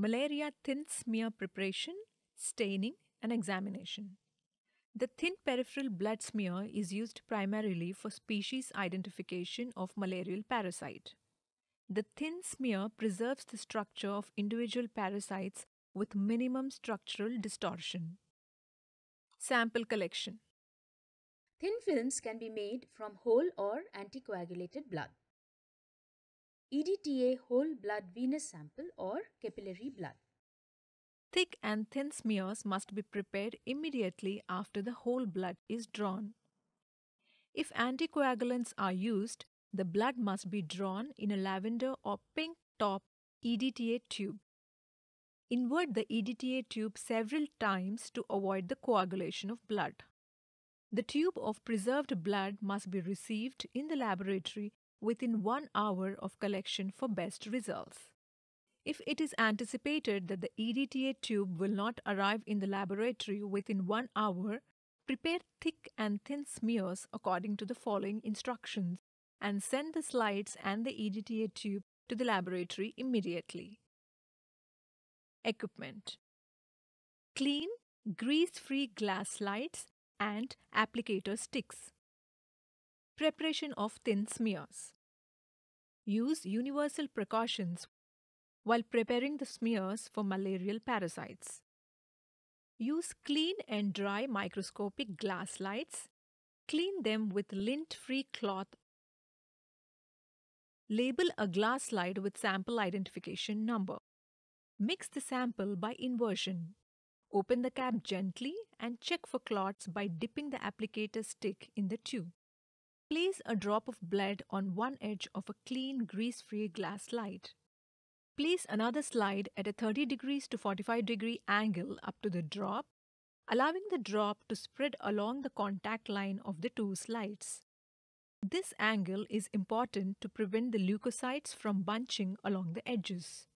malaria thin smear preparation, staining, and examination. The thin peripheral blood smear is used primarily for species identification of malarial parasite. The thin smear preserves the structure of individual parasites with minimum structural distortion. Sample collection Thin films can be made from whole or anticoagulated blood. EDTA whole blood venous sample or capillary blood. Thick and thin smears must be prepared immediately after the whole blood is drawn. If anticoagulants are used, the blood must be drawn in a lavender or pink top EDTA tube. Invert the EDTA tube several times to avoid the coagulation of blood. The tube of preserved blood must be received in the laboratory within one hour of collection for best results. If it is anticipated that the EDTA tube will not arrive in the laboratory within one hour, prepare thick and thin smears according to the following instructions and send the slides and the EDTA tube to the laboratory immediately. Equipment Clean, grease-free glass slides and applicator sticks. Preparation of thin smears. Use universal precautions while preparing the smears for malarial parasites. Use clean and dry microscopic glass lights. Clean them with lint free cloth. Label a glass slide with sample identification number. Mix the sample by inversion. Open the cap gently and check for clots by dipping the applicator stick in the tube. Place a drop of blood on one edge of a clean grease-free glass slide. Place another slide at a 30 degrees to 45 degree angle up to the drop, allowing the drop to spread along the contact line of the two slides. This angle is important to prevent the leukocytes from bunching along the edges.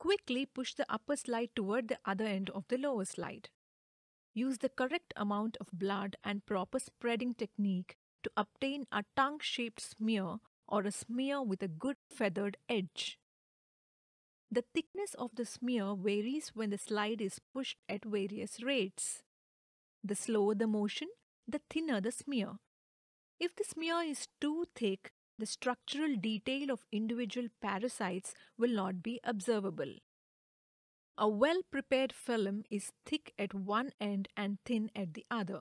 Quickly push the upper slide toward the other end of the lower slide. Use the correct amount of blood and proper spreading technique to obtain a tongue shaped smear or a smear with a good feathered edge. The thickness of the smear varies when the slide is pushed at various rates. The slower the motion, the thinner the smear. If the smear is too thick, the structural detail of individual parasites will not be observable. A well prepared film is thick at one end and thin at the other.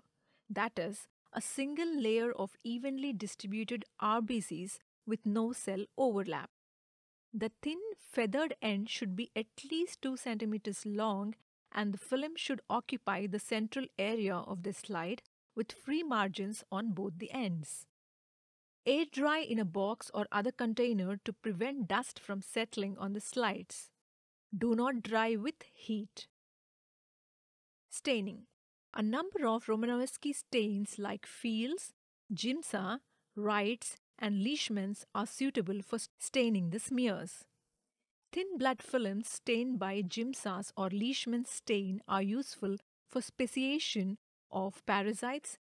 That is, a single layer of evenly distributed RBCs with no cell overlap. The thin feathered end should be at least 2 centimeters long and the film should occupy the central area of the slide with free margins on both the ends. Air dry in a box or other container to prevent dust from settling on the slides. Do not dry with heat. Staining a number of Romanowski stains like Fields, Jimsa, Wrights, and Leishman's are suitable for staining the smears. Thin blood films stained by Jimsa's or Leishman's stain are useful for speciation of parasites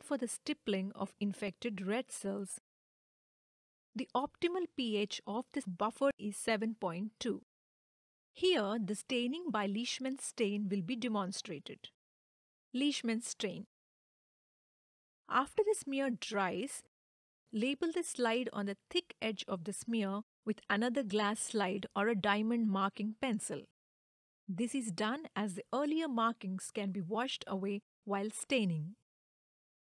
for the stippling of infected red cells. The optimal pH of this buffer is 7.2. Here, the staining by Leishman's stain will be demonstrated. Leishman strain. After the smear dries, label the slide on the thick edge of the smear with another glass slide or a diamond marking pencil. This is done as the earlier markings can be washed away while staining.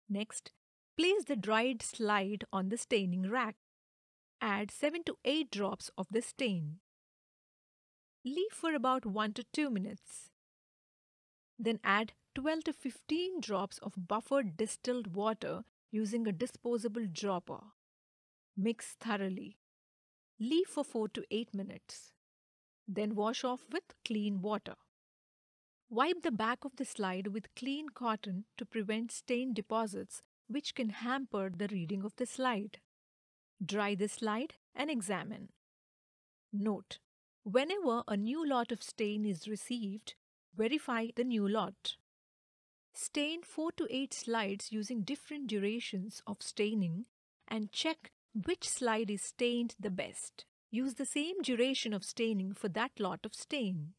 Next, place the dried slide on the staining rack. Add 7 to 8 drops of the stain. Leave for about 1 to 2 minutes. Then add 12 to 15 drops of buffered distilled water using a disposable dropper. Mix thoroughly. Leave for 4 to 8 minutes. Then wash off with clean water. Wipe the back of the slide with clean cotton to prevent stain deposits which can hamper the reading of the slide. Dry the slide and examine. Note: Whenever a new lot of stain is received, verify the new lot. Stain 4 to 8 slides using different durations of staining and check which slide is stained the best. Use the same duration of staining for that lot of stain.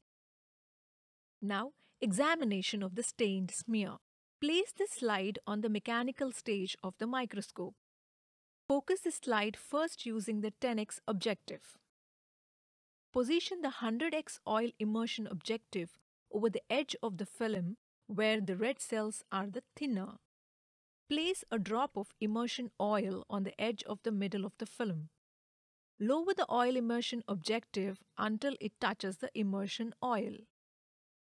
Now, examination of the stained smear. Place the slide on the mechanical stage of the microscope. Focus the slide first using the 10x objective. Position the 100x oil immersion objective over the edge of the film where the red cells are the thinner. Place a drop of immersion oil on the edge of the middle of the film. Lower the oil immersion objective until it touches the immersion oil.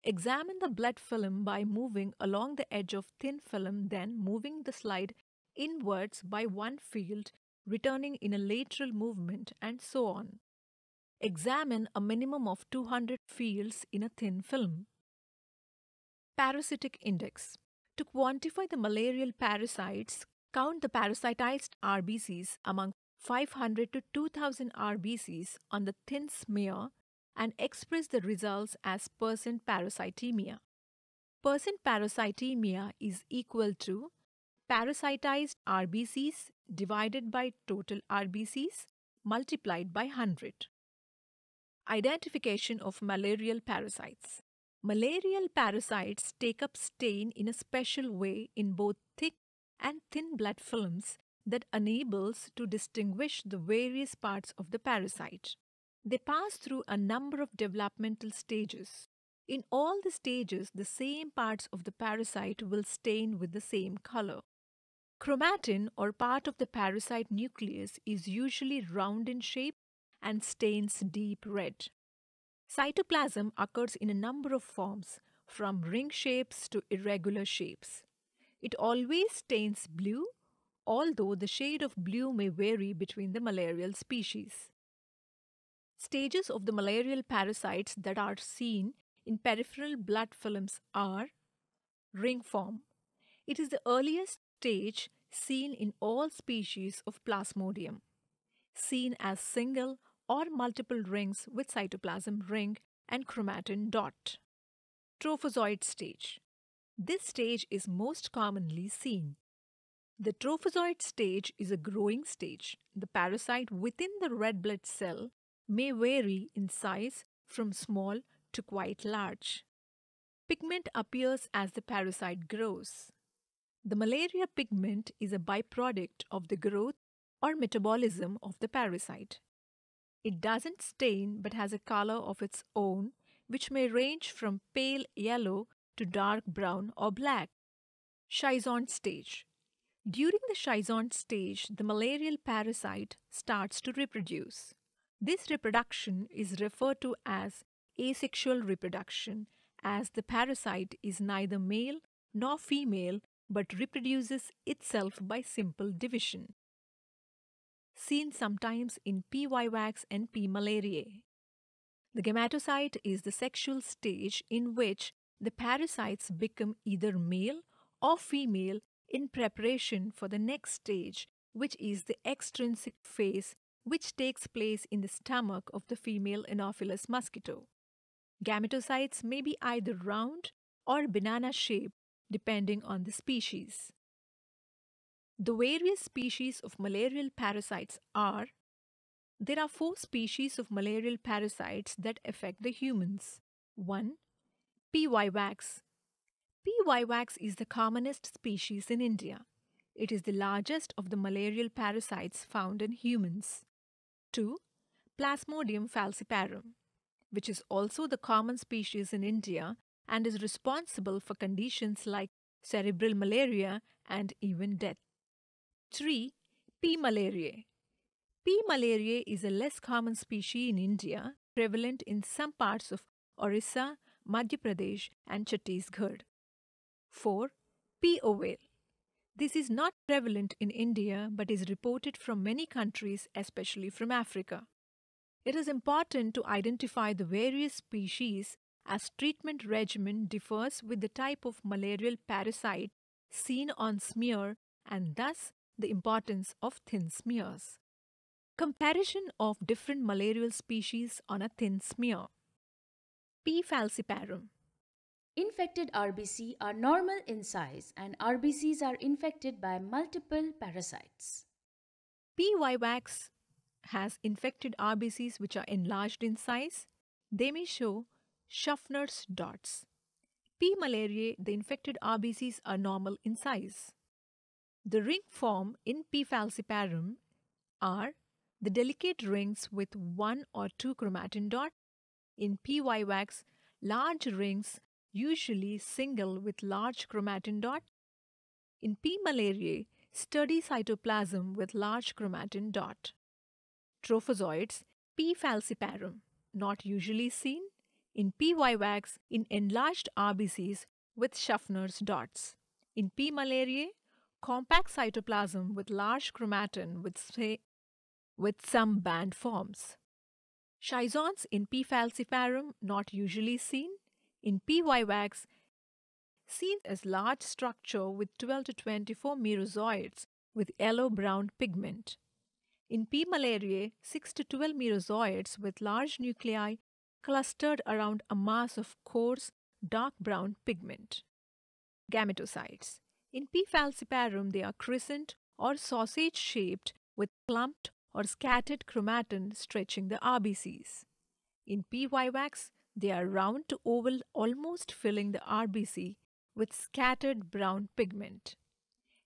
Examine the blood film by moving along the edge of thin film then moving the slide inwards by one field, returning in a lateral movement and so on. Examine a minimum of 200 fields in a thin film parasitic index. To quantify the malarial parasites, count the parasitized RBCs among 500 to 2000 RBCs on the thin smear and express the results as percent parasitemia. Percent parasitemia is equal to parasitized RBCs divided by total RBCs multiplied by 100. Identification of malarial parasites. Malarial parasites take up stain in a special way in both thick and thin blood films that enables to distinguish the various parts of the parasite. They pass through a number of developmental stages. In all the stages, the same parts of the parasite will stain with the same color. Chromatin or part of the parasite nucleus is usually round in shape and stains deep red. Cytoplasm occurs in a number of forms, from ring shapes to irregular shapes. It always stains blue, although the shade of blue may vary between the malarial species. Stages of the malarial parasites that are seen in peripheral blood films are ring form. It is the earliest stage seen in all species of Plasmodium. Seen as single or multiple rings with cytoplasm ring and chromatin dot. Trophozoid stage. This stage is most commonly seen. The trophozoid stage is a growing stage. The parasite within the red blood cell may vary in size from small to quite large. Pigment appears as the parasite grows. The malaria pigment is a byproduct of the growth or metabolism of the parasite. It doesn't stain but has a color of its own, which may range from pale yellow to dark brown or black. Schizon stage. During the Schizon stage, the malarial parasite starts to reproduce. This reproduction is referred to as asexual reproduction as the parasite is neither male nor female but reproduces itself by simple division seen sometimes in P. vivax and P. malariae. The gametocyte is the sexual stage in which the parasites become either male or female in preparation for the next stage, which is the extrinsic phase, which takes place in the stomach of the female Anopheles mosquito. Gametocytes may be either round or banana shaped, depending on the species. The various species of malarial parasites are There are four species of malarial parasites that affect the humans. 1. Pywax. Pywax is the commonest species in India. It is the largest of the malarial parasites found in humans. 2. Plasmodium falciparum, which is also the common species in India and is responsible for conditions like cerebral malaria and even death. 3. P. malariae. P. malariae is a less common species in India, prevalent in some parts of Orissa, Madhya Pradesh, and Chhattisgarh. 4. P. ovale. This is not prevalent in India but is reported from many countries, especially from Africa. It is important to identify the various species as treatment regimen differs with the type of malarial parasite seen on smear and thus the importance of thin smears. Comparison of different malarial species on a thin smear. P. falciparum. Infected RBC are normal in size and RBCs are infected by multiple parasites. P. vivax has infected RBCs which are enlarged in size. They may show Schaffner's dots. P. malariae, the infected RBCs are normal in size. The ring form in P. falciparum are the delicate rings with one or two chromatin dots. In P. vivax, large rings, usually single with large chromatin dot. In P. malariae, sturdy cytoplasm with large chromatin dot. Trophozoites, P. falciparum, not usually seen. In P. vivax, in enlarged RBCs with Schaffner's dots. In P. malariae, compact cytoplasm with large chromatin with, say, with some band forms. Schizons in P. falciparum not usually seen. In P. vivax, seen as large structure with 12 to 24 merozoids with yellow-brown pigment. In P. malariae, 6 to 12 merozoids with large nuclei clustered around a mass of coarse, dark brown pigment. Gametocytes. In P. falciparum, they are crescent or sausage shaped with clumped or scattered chromatin stretching the RBCs. In P. vivax, they are round to oval, almost filling the RBC with scattered brown pigment.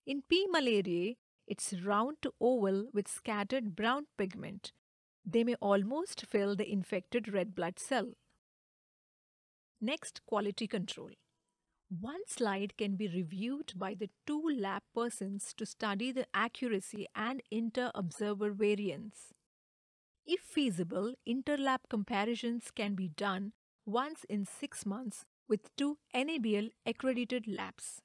In P. malariae, it's round to oval with scattered brown pigment. They may almost fill the infected red blood cell. Next, quality control. One slide can be reviewed by the two lab persons to study the accuracy and inter-observer variance. If feasible, interlab comparisons can be done once in six months with two NABL accredited labs.